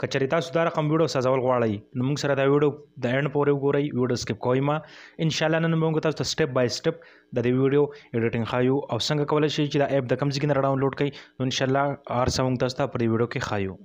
کچری تاسو دا رقم ویډیو سازول غواړئ نو موږ سره دا ویډیو د اینډ پورې وګورئ ویډیو سکپ کوئ ما ان شاء الله نن موږ تاسو ته سټپ بای سټپ د دې ویډیو ایډیټینګ خایو او څنګه کولای شئ چې دا اپ د کم ځای نه ډاونلوډ کړئ نو ان شاء الله هر څه موږ تاسو ته په دې ویډیو کې خایو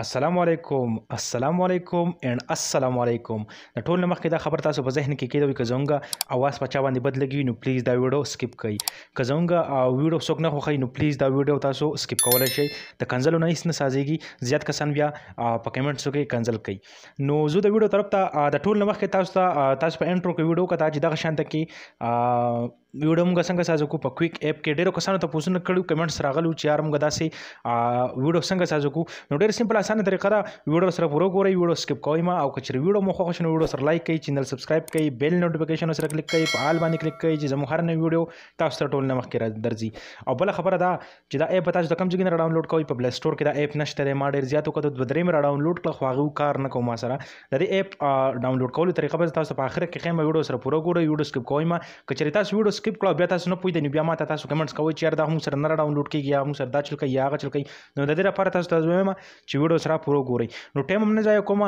السلام علیکم السلام علیکم اینڈ السلام علیکم د ټول مخکې دا خبر تاسو په ذهن کې کېدو چې زمونږ اواز په چا باندې بد لګي نو پلیز دا ویډیو سکپ کړئ که زمونږ ویډیو څوک نه خوښوي نو پلیز دا ویډیو تاسو سکپ کولی شئ د کنزلو نه هیڅ نه سازېږي زیات کسان بیا په کمنټسو کې کنزل کوي نو زه د ویډیو طرف ته د ټول مخکې تاسو ته تاسو په انټرو کې ویډیو کته چې دغه شان ته کې ویډیو موږ څنګه سازو کو په کویک اپ کې ډیرو کسانو ته پوښتنه کړو کمنټس راغلو چې یار موږ داسې ویډیو څنګه سازو کو نو ډیر سیمپل اسانه طریقه دا ویډیو سره پوره ګورئ ویډیو سکپ کوئ ما او کچره ویډیو مو خوښ نو ویډیو سره لایک کړئ چینل سبسکرایب کړئ بیل نوټیفیکیشن سره کلیک کړئ په آل باندې کلیک کړئ چې زموږ هر نوی ویډیو تاسو ته ټول نه مخکې درځي او بل خبره دا چې دا اپ تاسو د کم ځای نه ډاونلوډ کوئ په پلی سٹور کې دا اپ نشته دی ما ډیر زیاتو کده د درې مې ډاونلوډ کړ خو هغه کار نه کوم سره د دې اپ ډاونلوډ کولو طریقه به تاسو په اخر کې خیمه ویډیو سره پوره ګورئ ویډیو سکپ کوئ ما کچره تاسو ویډیو سکرپټ کړو بیا تاسو نه پوهیږئ نو بیا ما ته تاسو کمنټس کوئ چې یار دا موږ سره نه ډاونلوډ کیږي یا موږ سره دا چلکې یا هغه چلکې نو د دې لپاره تاسو ته وایم چې ویډیو سره پوره ګورئ نو ټایم هم نه ځای کوم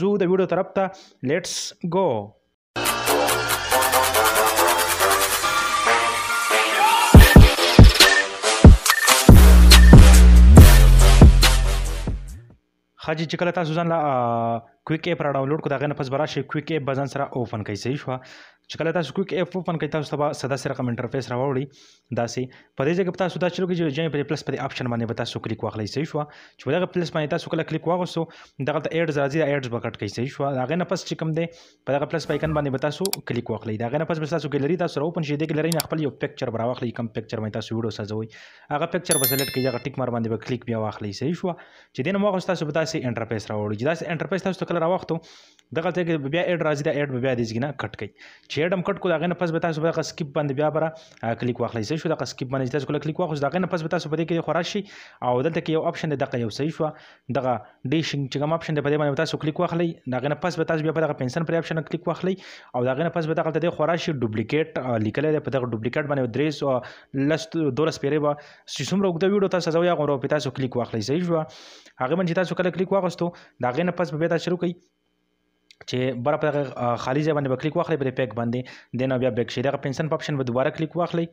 زو د ویډیو طرف ته لیټس ګو خاجي چې کله تاسو ځان لا کویک اپ را ډاونلوډ کو دا غنه پس براشي کویک اپ بزن سره اوپن کوي صحیح شو چې کله تاسو کویک اپ اوپن کوي تاسو ته ساده سره کوم انټرفیس راوړي دا سي په دې ځای کې تاسو دا چې لوګي چې په پلس په اپشن باندې به تاسو کلیک واخلئ صحیح شو چې دا پلس باندې تاسو کله کلیک واغوسو دا غلط اډز راځي دا اډز بکټ کوي صحیح شو دا غنه پس چې کوم دی په دا پلس پایکن باندې به تاسو کلیک واخلئ دا غنه پس به تاسو ګلری تاسو اوپن شي د ګلری نه خپل یو پکچر برا واخلئ کوم پکچر باندې تاسو ویډیو سازوي هغه پکچر به سلیکټ کړئ هغه ټیک مار باندې به کلیک بیا واخلئ صحیح شو چې دنه مو تاسو به تاسو انټرفیس راوړي چې دا انټرفیس تاسو کله راوختو دغه ته کې بیا اډ راځي دا اډ بیا د ځګنه کټ کوي چې اډم کټ کو دا غنه پس به تاسو به سکیپ باندې بیا برا کلیک واخلې شو دا سکیپ باندې تاسو کله کلیک واخلې دا غنه پس به تاسو به کې خوراشي او دلته کې یو اپشن دغه یو صحیح شو دغه ډیشینګ چې کوم اپشن دی په دې باندې تاسو کلیک واخلې دا غنه پس به تاسو بیا دغه پنشن پر اپشن کلیک واخلې او دا غنه پس به دغه د خوراشي ډوپلیکیټ لیکل دی په دغه ډوپلیکیټ باندې درېس او لست دورس پیری به سیستم روغ دا ویډیو تاسو زویا غوړو په تاسو کلیک واخلې صحیح شو هغه باندې تاسو کله کلیک واغستو دا غنه پس به تاسو شروع وکړئ چې بر په خالی ځای باندې کلیک واخلئ په پیک باندې دین بیا بیک شي دا پنسن اپشن به دوباره کلیک واخلئ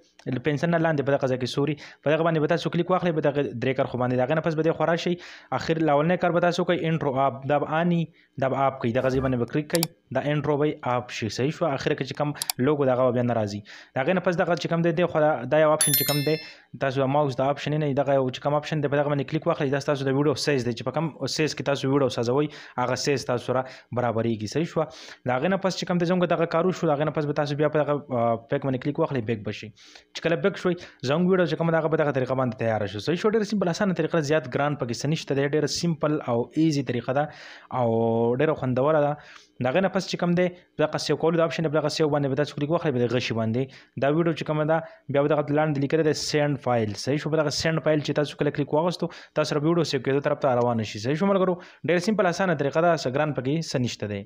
پنسن نه لاندې په دغه ځکه سوري په دغه باندې به تاسو کلیک واخلئ په دغه درې کار خو باندې دغه نه پس به خورا شي اخر لاول نه کار به تاسو کوي انټرو اپ دا آنی دا اپ کوي دغه ځای باندې به کلیک کوي دا انټرو به اپ شي صحیح شو اخر کې چې کوم لوګو دغه بیا ناراضي دا غنه پس دغه چې کوم دی خو دا یو اپشن چې کوم دی تاسو ماوس دا اپشن نه دغه یو چې کوم اپشن دی په دغه باندې کلیک واخلئ دا تاسو د ویډیو سایز دی چې په کوم سایز کې تاسو ویډیو سازوي هغه سایز تاسو سره برابرېږي صحیح شو دا غنه پس چې کوم دی زموږ دغه کارو شو دا غنه پس به تاسو بیا په دغه پیک باندې کلیک واخلئ بیک بشي چې کله بیک شوي زموږ ویډیو چې کوم دغه په دغه طریقه باندې تیار شي صحیح شو ډېر سیمپل اسانه طریقه زیات ګران پکې سنشت دی ډېر سیمپل او ایزي طریقه ده او ډېر خوندوره ده دغه نه دغه چې کوم دی دغه سیو کول د اپشن دغه سیو باندې به تاسو کلیک وکړئ به غشي باندې دا ویډیو چې کوم دا بیا دغه لاندې لیکل دی سند فایل صحیح شو دغه سند فایل چې تاسو کلیک کلیک واغستو تاسو ویډیو سیو کېدو طرف ته روان شي صحیح شو مرګرو ډېر سیمپل اسانه طریقه ده سګران پکې سنشته دی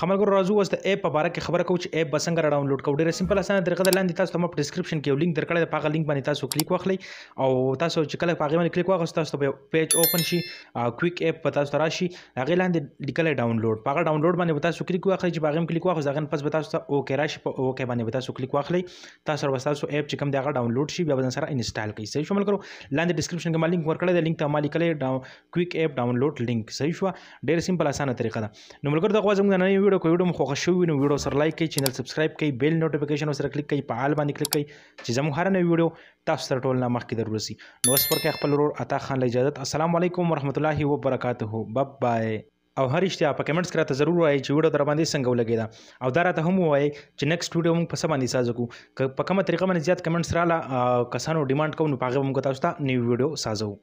خمرګر راځو اوس د اپ په اړه کې خبره کوم چې اپ بسنګ را ډاونلوډ کوو ډېر سمپل اسانه طریقه ده لاندې تاسو ته په ډسکرپشن کې یو لینک درکړی دا هغه لینک باندې تاسو کلیک واخلئ او تاسو چې کله هغه باندې کلیک واغست تاسو په پیج اوپن شي کویک اپ په تاسو راشي هغه لاندې لیکل ډاونلوډ په هغه ډاونلوډ باندې تاسو کلیک واخلئ چې هغه کلیک واغست هغه پس تاسو ته اوکی راشي په اوکی باندې تاسو کلیک واخلئ تاسو سره تاسو اپ چې کوم دا ډاونلوډ شي بیا به سره انسټال کړئ صحیح شامل کړو لاندې ډسکرپشن کې ما لینک ورکړی دا لینک ته ما لیکل کویک اپ ډاونلوډ لینک صحیح شو ډېر سمپل اسانه طریقه ده نو ملګر دغه زموږ نه ویډیو کو ویډیو مو خوښ شوی نو ویډیو سره لایک کړئ چینل سبسکرایب کړئ بیل نوټیفیکیشن سره کلیک کړئ په آل باندې کلیک کړئ چې زموږ هر نوی ویډیو تاسو سره ټول نامخ کې درورسي نو اوس پر کې خپل ورور عطا خان له اجازه السلام علیکم ورحمت الله وبرکاتهو باب بای او هر اشتیا په کمنټس کې راته ضرور وایي چې ویډیو در باندې څنګه ولګیدا او دا راته هم وایي چې نیکسټ ویډیو موږ په سم باندې سازو کو په کومه طریقه باندې زیات کمنټس رااله کسانو ډیماند کوو نو پاغه موږ تاسو ته نیو ویډیو سازو